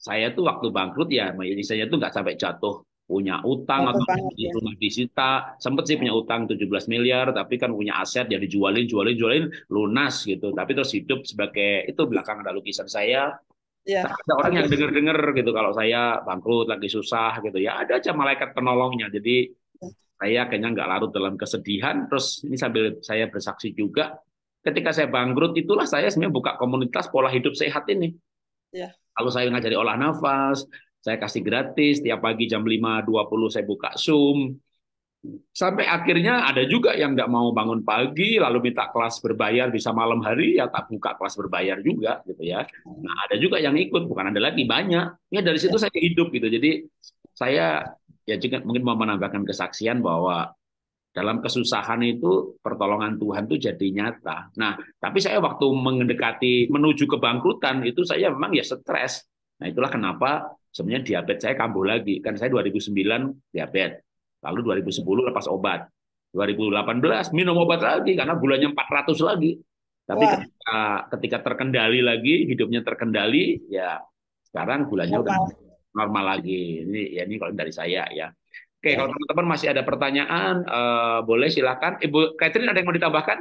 saya tuh waktu bangkrut ya, saya tuh nggak sampai jatuh punya utang oh, atau ya. rumah disita sempet sih punya utang 17 miliar tapi kan punya aset ya jualin jualin jualin lunas gitu tapi terus hidup sebagai itu belakang ada lukisan saya ya. ada orang yang denger denger gitu kalau saya bangkrut lagi susah gitu ya ada aja malaikat penolongnya jadi ya. saya kayaknya nggak larut dalam kesedihan terus ini sambil saya bersaksi juga ketika saya bangkrut itulah saya sebenarnya buka komunitas pola hidup sehat ini ya. kalau saya ngajari olah nafas, saya kasih gratis tiap pagi jam 5.20 saya buka Zoom. Sampai akhirnya ada juga yang nggak mau bangun pagi lalu minta kelas berbayar bisa malam hari ya tak buka kelas berbayar juga gitu ya. Nah, ada juga yang ikut bukan ada lagi banyak. Ya dari situ saya hidup gitu. Jadi saya ya juga mungkin mau menambahkan kesaksian bahwa dalam kesusahan itu pertolongan Tuhan itu jadi nyata. Nah, tapi saya waktu mendekati menuju kebangkrutan itu saya memang ya stres. Nah, itulah kenapa Sebenarnya diabetes saya kambuh lagi. Kan saya 2009 diabetes. Lalu 2010 lepas obat. 2018 minum obat lagi karena gulanya 400 lagi. Tapi Wah. ketika ketika terkendali lagi, hidupnya terkendali, ya sekarang gulanya Wah. udah normal lagi. Ini ya ini kalau dari saya ya. Oke, ya. kalau teman-teman masih ada pertanyaan, uh, boleh silakan. Ibu Catherine ada yang mau ditambahkan?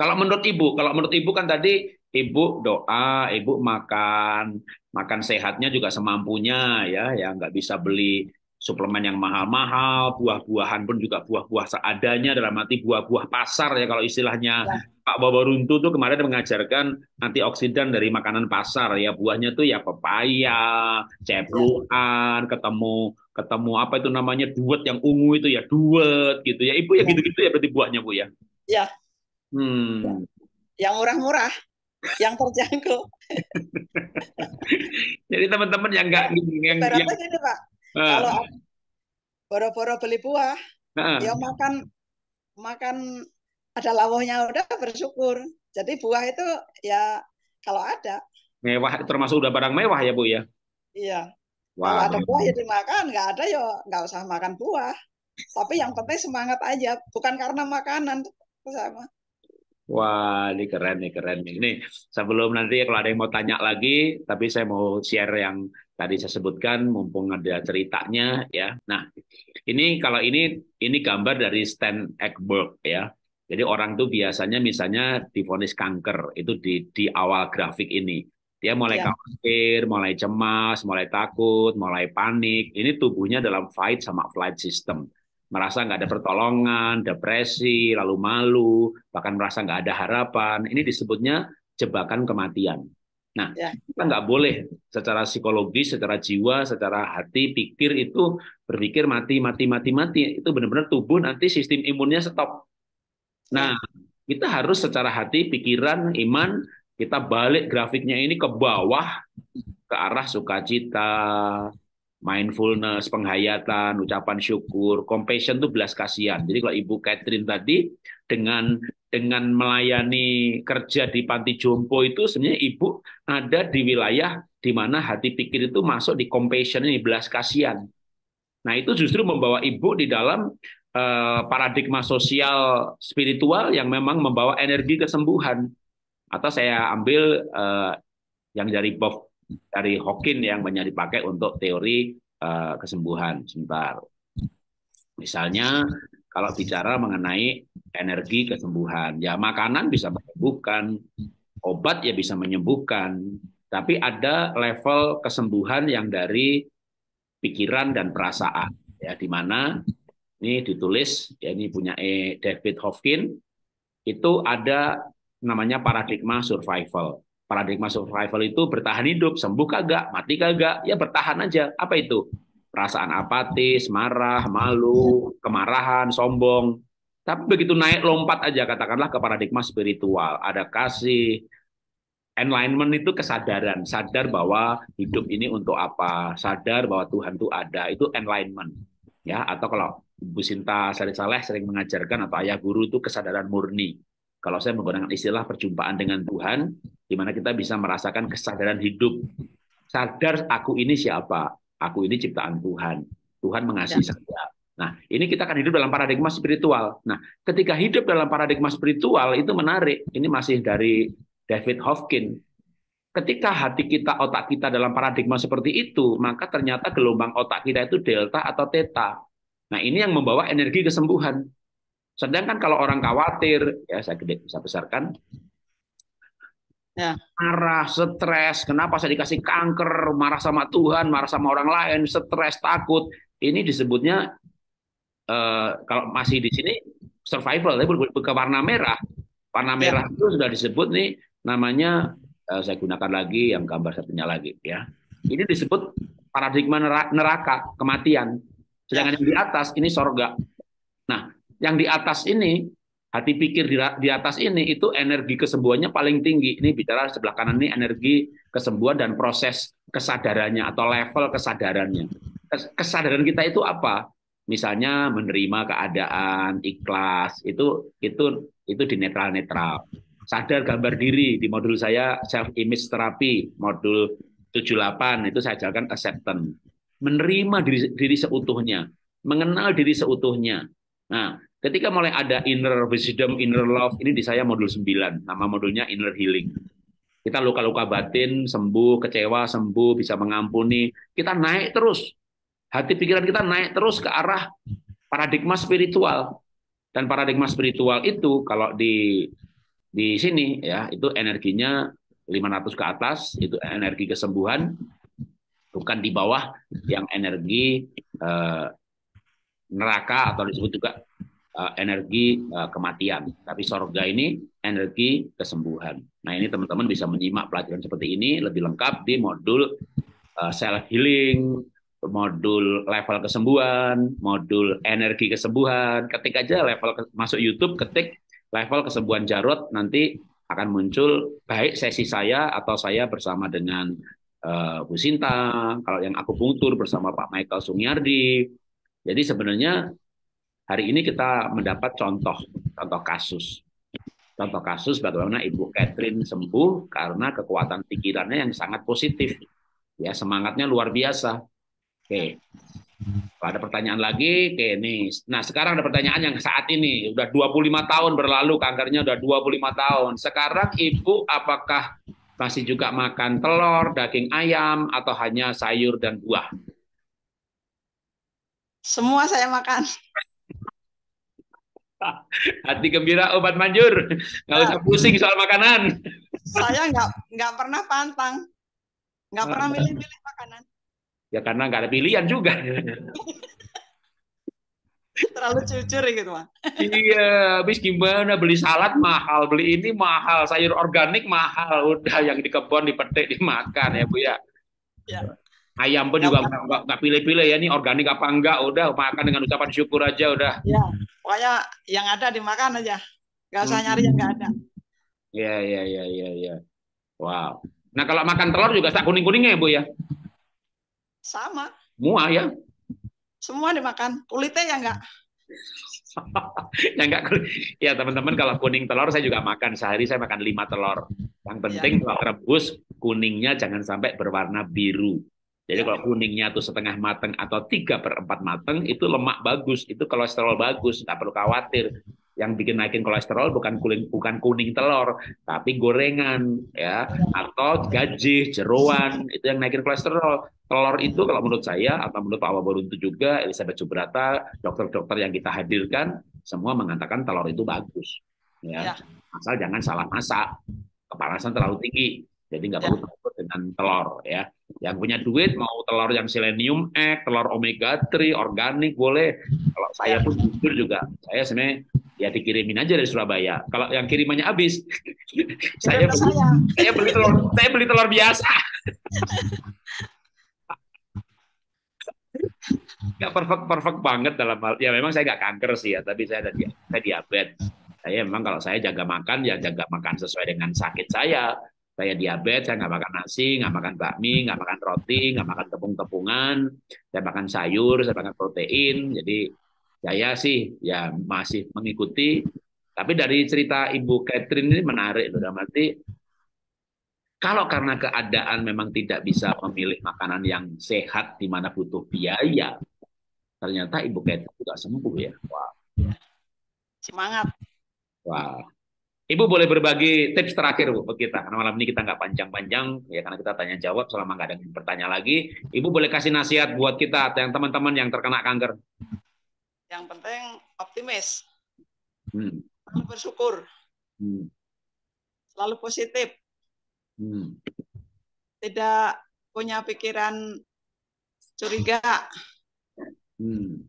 Kalau menurut Ibu, kalau menurut Ibu kan tadi ibu doa, ibu makan, makan sehatnya juga semampunya ya, ya nggak bisa beli suplemen yang mahal-mahal, buah-buahan pun juga buah-buah seadanya dalam arti buah-buah pasar ya kalau istilahnya ya. Pak Runtu tuh kemarin mengajarkan antioksidan dari makanan pasar ya buahnya tuh ya pepaya, cebluan, ya. ketemu ketemu apa itu namanya duet yang ungu itu ya duet gitu ya ibu ya, ya. gitu-gitu ya berarti buahnya bu ya. Ya. Hmm. Yang murah-murah yang terjangkau. Jadi teman-teman yang nggak yang, Berapa yang gini, Pak. Uh. Kalau boro-boro beli buah, uh. ya makan makan ada lawohnya udah bersyukur. Jadi buah itu ya kalau ada. Mewah termasuk udah barang mewah ya Bu ya. Iya. Wow. Kalau ada buah ya dimakan, nggak ada ya nggak usah makan buah. Tapi yang penting semangat aja, bukan karena makanan sama. Wah, ini keren nih, keren nih. Ini sebelum nanti kalau ada yang mau tanya lagi, tapi saya mau share yang tadi saya sebutkan, mumpung ada ceritanya ya. Nah, ini kalau ini ini gambar dari Stan Eckberg ya. Jadi orang tuh biasanya misalnya divonis kanker itu di di awal grafik ini. Dia mulai ya. khawatir, mulai cemas, mulai takut, mulai panik. Ini tubuhnya dalam fight sama flight system merasa nggak ada pertolongan, depresi, lalu malu, bahkan merasa nggak ada harapan. Ini disebutnya jebakan kematian. Nah, ya. kita nggak boleh secara psikologis, secara jiwa, secara hati, pikir itu berpikir mati, mati, mati, mati. Itu benar-benar tubuh nanti sistem imunnya stop. Nah, kita harus secara hati, pikiran, iman, kita balik grafiknya ini ke bawah, ke arah sukacita, mindfulness, penghayatan, ucapan syukur, compassion itu belas kasihan. Jadi kalau Ibu Catherine tadi dengan dengan melayani kerja di panti jompo itu sebenarnya Ibu ada di wilayah di mana hati pikir itu masuk di compassion ini belas kasihan. Nah, itu justru membawa Ibu di dalam eh, paradigma sosial spiritual yang memang membawa energi kesembuhan. Atau saya ambil eh, yang dari Bob dari Hawking yang banyak dipakai untuk teori uh, kesembuhan. Sebentar. Misalnya kalau bicara mengenai energi kesembuhan, ya makanan bisa menyembuhkan, obat ya bisa menyembuhkan, tapi ada level kesembuhan yang dari pikiran dan perasaan ya di mana ini ditulis ya ini punya e, David Hofkin itu ada namanya paradigma survival Paradigma survival itu bertahan hidup, sembuh kagak, mati kagak, ya bertahan aja. Apa itu? Perasaan apatis, marah, malu, kemarahan, sombong. Tapi begitu naik lompat aja katakanlah ke paradigma spiritual, ada kasih, Enlightenment itu kesadaran, sadar bahwa hidup ini untuk apa, sadar bahwa Tuhan itu ada, itu enlightenment. Ya, atau kalau ibu Sinta Sari Saleh sering mengajarkan atau ayah guru itu kesadaran murni kalau saya menggunakan istilah perjumpaan dengan Tuhan, di mana kita bisa merasakan kesadaran hidup. Sadar aku ini siapa? Aku ini ciptaan Tuhan. Tuhan mengasihi ya. saya. Nah, ini kita akan hidup dalam paradigma spiritual. Nah, ketika hidup dalam paradigma spiritual itu menarik. Ini masih dari David Hofkin. Ketika hati kita, otak kita dalam paradigma seperti itu, maka ternyata gelombang otak kita itu delta atau theta. Nah, ini yang membawa energi kesembuhan. Sedangkan kalau orang khawatir, ya saya gede bisa besarkan, ya. marah, stres, kenapa saya dikasih kanker, marah sama Tuhan, marah sama orang lain, stres, takut, ini disebutnya uh, kalau masih di sini survival, tapi ke warna merah. Warna ya. merah ya. itu sudah disebut nih namanya uh, saya gunakan lagi yang gambar satunya lagi ya. Ini disebut paradigma neraka, kematian. Ya. Sedangkan ya. yang di atas ini sorga. Nah, yang di atas ini, hati pikir di, atas ini itu energi kesembuhannya paling tinggi. Ini bicara sebelah kanan ini energi kesembuhan dan proses kesadarannya atau level kesadarannya. Kesadaran kita itu apa? Misalnya menerima keadaan, ikhlas, itu itu itu di netral-netral. Sadar gambar diri di modul saya self image terapi modul 78 itu saya ajarkan acceptance menerima diri, diri seutuhnya, mengenal diri seutuhnya. Nah, Ketika mulai ada inner wisdom, inner love, ini di saya modul 9. Nama modulnya inner healing. Kita luka-luka batin, sembuh, kecewa, sembuh, bisa mengampuni. Kita naik terus. Hati pikiran kita naik terus ke arah paradigma spiritual. Dan paradigma spiritual itu kalau di di sini ya itu energinya 500 ke atas itu energi kesembuhan bukan di bawah yang energi eh, neraka atau disebut juga Eh, energi eh, kematian, tapi sorga ini energi kesembuhan. Nah ini teman-teman bisa menyimak pelajaran seperti ini lebih lengkap di modul eh, self healing, modul level kesembuhan, modul energi kesembuhan. Ketik aja level masuk YouTube, ketik level kesembuhan Jarot nanti akan muncul baik sesi saya atau saya bersama dengan Bu Sinta, kalau yang aku puntur bersama Pak Michael Sungyardi Jadi sebenarnya Hari ini kita mendapat contoh, contoh kasus. Contoh kasus bagaimana Ibu Catherine sembuh karena kekuatan pikirannya yang sangat positif. Ya, semangatnya luar biasa. Oke. ada pertanyaan lagi, oke nih. Nah, sekarang ada pertanyaan yang saat ini udah 25 tahun berlalu kankernya udah 25 tahun. Sekarang Ibu apakah masih juga makan telur, daging ayam atau hanya sayur dan buah? Semua saya makan. Hati gembira obat manjur, nggak usah pusing soal makanan. Saya nggak nggak pernah pantang, nggak ah. pernah milih-milih makanan. Ya karena nggak ada pilihan juga. Terlalu cucur gitu, Pak. Iya, habis gimana beli salad mahal, beli ini mahal, sayur organik mahal, udah yang di kebun dipetik dimakan ya, Bu ya. Ya ayam pun juga nggak pilih-pilih ya ini organik apa enggak udah makan dengan ucapan syukur aja udah ya pokoknya yang ada dimakan aja nggak usah nyari yang nggak ada iya iya iya iya ya. wow nah kalau makan telur juga sak kuning kuningnya ya bu ya sama semua ya semua dimakan kulitnya ya nggak [LAUGHS] ya enggak ya teman-teman kalau kuning telur saya juga makan sehari saya makan lima telur yang penting ya. rebus kuningnya jangan sampai berwarna biru jadi ya. kalau kuningnya itu setengah matang atau tiga per empat matang itu lemak bagus, itu kolesterol bagus, nggak perlu khawatir. Yang bikin naikin kolesterol bukan kuning bukan kuning telur, tapi gorengan ya atau gaji, jeruan, itu yang naikin kolesterol. Telur itu kalau menurut saya atau menurut Pak Wabarun itu juga Elizabeth Subrata, dokter-dokter yang kita hadirkan semua mengatakan telur itu bagus. Ya. ya. Asal jangan salah masak. Kepanasan terlalu tinggi. Jadi nggak ya. perlu takut dengan telur ya yang punya duit mau telur yang selenium X, telur omega 3, organik boleh. Kalau saya pun jujur juga, saya sebenarnya ya dikirimin aja dari Surabaya. Kalau yang kirimannya habis, [LAUGHS] saya beli, saya. beli telur, saya beli telur biasa. Gak perfect perfect banget dalam hal ya memang saya gak kanker sih ya tapi saya ada saya diabetes saya memang kalau saya jaga makan ya jaga makan sesuai dengan sakit saya saya diabetes, saya nggak makan nasi, nggak makan bakmi, nggak makan roti, nggak makan tepung-tepungan, saya makan sayur, saya makan protein. Jadi saya sih ya masih mengikuti. Tapi dari cerita Ibu Catherine ini menarik loh, mati. kalau karena keadaan memang tidak bisa memilih makanan yang sehat di mana butuh biaya, ternyata Ibu Catherine juga sembuh ya. Wah. Wow. Semangat. Wah. Wow Ibu boleh berbagi tips terakhir Bu kita karena malam ini kita nggak panjang-panjang ya karena kita tanya jawab selama nggak ada yang bertanya lagi. Ibu boleh kasih nasihat buat kita atau yang teman-teman yang terkena kanker. Yang penting optimis, hmm. selalu bersyukur, hmm. selalu positif, hmm. tidak punya pikiran curiga, hmm.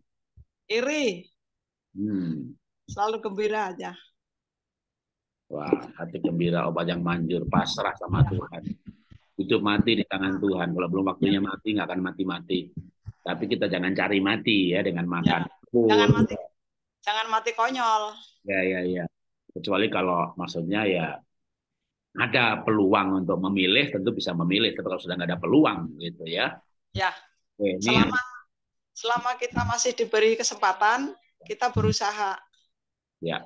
iri, hmm. selalu gembira aja. Wah, hati gembira, obat yang manjur, pasrah sama Tuhan. Hidup mati di tangan Tuhan. Kalau belum waktunya mati, nggak akan mati-mati. Tapi kita jangan cari mati ya dengan makan. Ya, jangan mati, jangan mati konyol. Ya, ya, ya. Kecuali kalau maksudnya ya ada peluang untuk memilih, tentu bisa memilih. Tapi kalau sudah nggak ada peluang, gitu ya. Ya. Oke, ini selama selama kita masih diberi kesempatan, kita berusaha. Ya,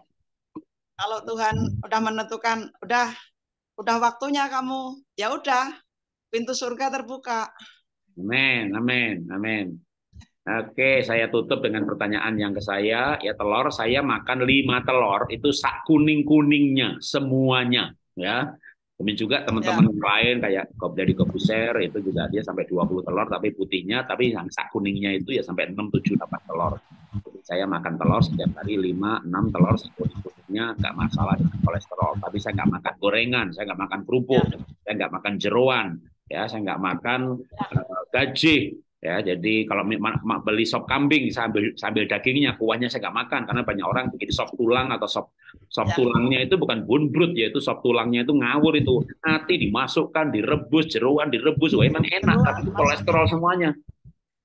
kalau Tuhan udah menentukan udah udah waktunya kamu ya udah pintu surga terbuka amin amin amin Oke, saya tutup dengan pertanyaan yang ke saya. Ya telur, saya makan lima telur, itu sak kuning-kuningnya, semuanya. ya Kemudian juga teman-teman yeah. lain kayak dari Kobuser itu juga dia sampai 20 telur tapi putihnya tapi yang sak kuningnya itu ya sampai 6 7 8 telur. Jadi saya makan telur setiap hari 5 6 telur sekuningnya putihnya nggak masalah dengan kolesterol, tapi saya nggak makan gorengan, saya nggak makan kerupuk, yeah. saya nggak makan jeruan, ya saya nggak makan yeah. Ya. gaji, ya jadi kalau beli sop kambing sambil sambil dagingnya kuahnya saya nggak makan karena banyak orang bikin sop tulang atau sop sop ya. tulangnya itu bukan bone ya yaitu sop tulangnya itu ngawur itu hati dimasukkan direbus jeruan direbus wah emang enak tapi itu kolesterol semuanya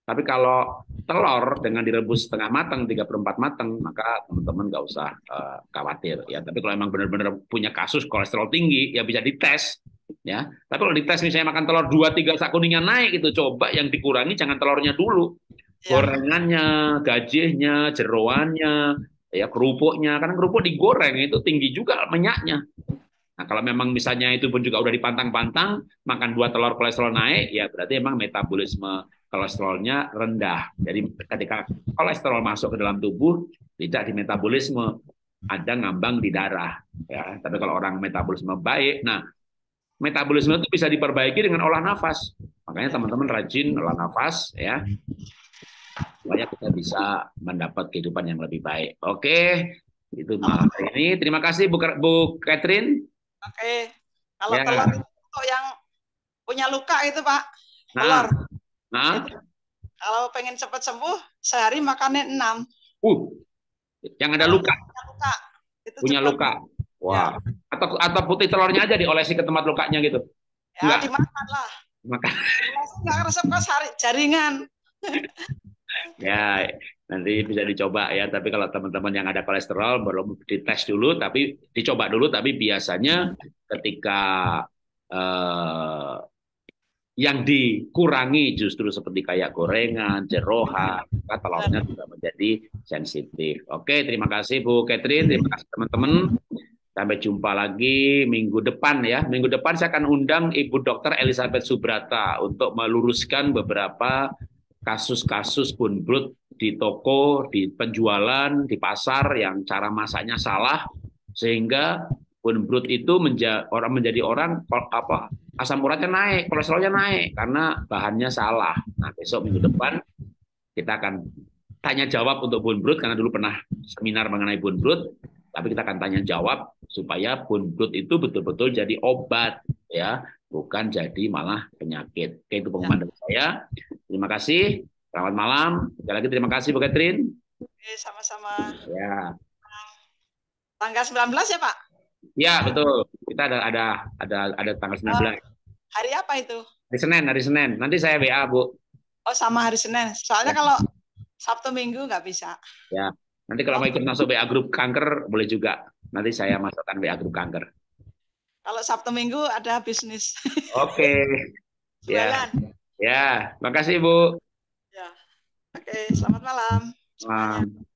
tapi kalau telur dengan direbus setengah matang, tiga perempat matang, maka teman-teman nggak usah uh, khawatir ya. Tapi kalau emang benar-benar punya kasus kolesterol tinggi, ya bisa dites ya tapi kalau dites misalnya makan telur dua tiga sak kuningnya naik itu coba yang dikurangi jangan telurnya dulu ya. gorengannya gajihnya jeroannya ya kerupuknya karena kerupuk digoreng itu tinggi juga minyaknya nah kalau memang misalnya itu pun juga udah dipantang-pantang makan dua telur kolesterol naik ya berarti emang metabolisme kolesterolnya rendah jadi ketika kolesterol masuk ke dalam tubuh tidak di metabolisme ada ngambang di darah ya tapi kalau orang metabolisme baik nah metabolisme itu bisa diperbaiki dengan olah nafas. Makanya teman-teman rajin olah nafas ya. Supaya kita bisa mendapat kehidupan yang lebih baik. Oke, itu malam ini. Terima kasih Bu, Bu Catherine. Oke. Kalau ya. telur itu yang punya luka itu, Pak. Telur. Nah. nah. Kalau pengen cepat sembuh, sehari makannya enam. Uh, yang ada luka. Punya luka. Itu punya cepat. luka. Wah. Ya. Atau atau putih telurnya aja diolesi ke tempat lukanya gitu. Ya, Enggak. dimakan lah. Makan. Enggak resep kok jaringan. [LAUGHS] ya, nanti bisa dicoba ya. Tapi kalau teman-teman yang ada kolesterol belum dites dulu, tapi dicoba dulu. Tapi biasanya ketika eh, yang dikurangi justru seperti kayak gorengan, jeroha, maka telurnya juga menjadi sensitif. Oke, terima kasih Bu Catherine, terima kasih teman-teman. Sampai jumpa lagi minggu depan ya. Minggu depan saya akan undang Ibu Dr. Elizabeth Subrata untuk meluruskan beberapa kasus-kasus bunbrut di toko, di penjualan, di pasar yang cara masaknya salah sehingga bunbrut itu menja orang menjadi orang apa asam uratnya naik, kolesterolnya naik karena bahannya salah. Nah, besok minggu depan kita akan tanya jawab untuk bunbrut karena dulu pernah seminar mengenai bunbrut tapi kita akan tanya jawab supaya buntut itu betul-betul jadi obat ya bukan jadi malah penyakit oke itu pengumuman dari saya terima kasih selamat malam sekali lagi terima kasih Bu Catherine oke sama-sama ya tanggal 19 ya Pak ya betul kita ada ada ada ada tanggal 19 oh, hari apa itu hari Senin hari Senin nanti saya WA Bu oh sama hari Senin soalnya ya. kalau Sabtu Minggu nggak bisa ya Nanti kalau mau ikut masuk WA grup kanker boleh juga. Nanti saya masukkan WA grup kanker. Kalau Sabtu Minggu ada bisnis. Oke. Okay. [LAUGHS] ya. Ya, makasih Bu. Ya. Oke, okay, selamat malam. Malam.